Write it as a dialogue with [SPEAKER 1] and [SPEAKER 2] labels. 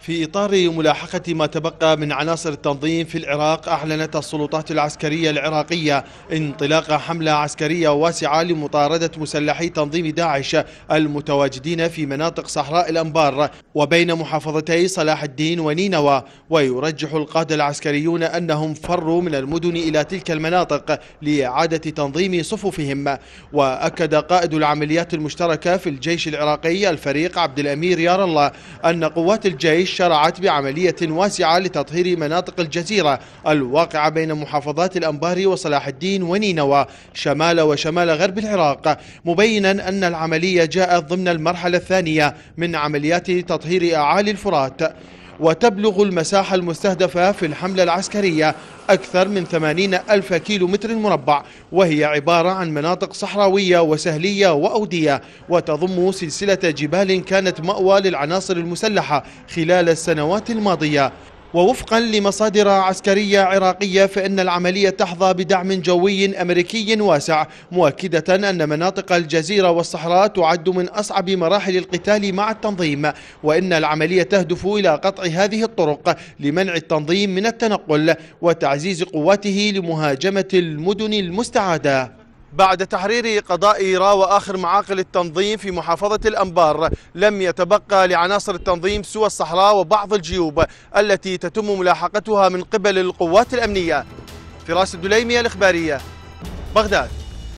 [SPEAKER 1] في إطار ملاحقة ما تبقى من عناصر التنظيم في العراق أعلنت السلطات العسكرية العراقية انطلاق حملة عسكرية واسعة لمطاردة مسلحي تنظيم داعش المتواجدين في مناطق صحراء الأنبار وبين محافظتي صلاح الدين ونينوى ويرجح القادة العسكريون أنهم فروا من المدن إلى تلك المناطق لإعادة تنظيم صفوفهم وأكد قائد العمليات المشتركة في الجيش العراقي الفريق عبد الأمير يار الله أن قوات الجيش شرعت بعملية واسعة لتطهير مناطق الجزيرة الواقعة بين محافظات الأنباري وصلاح الدين ونينوى شمال وشمال غرب العراق مبينا أن العملية جاءت ضمن المرحلة الثانية من عمليات تطهير أعالي الفرات وتبلغ المساحة المستهدفة في الحملة العسكرية أكثر من 80 ألف كيلو متر مربع وهي عبارة عن مناطق صحراوية وسهلية وأودية وتضم سلسلة جبال كانت مأوى للعناصر المسلحة خلال السنوات الماضية ووفقا لمصادر عسكرية عراقية فإن العملية تحظى بدعم جوي أمريكي واسع مؤكدة أن مناطق الجزيرة والصحراء تعد من أصعب مراحل القتال مع التنظيم وإن العملية تهدف إلى قطع هذه الطرق لمنع التنظيم من التنقل وتعزيز قواته لمهاجمة المدن المستعادة بعد تحرير قضاء راوى آخر معاقل التنظيم في محافظة الأنبار لم يتبقى لعناصر التنظيم سوى الصحراء وبعض الجيوب التي تتم ملاحقتها من قبل القوات الأمنية فراس الدليمية الإخبارية بغداد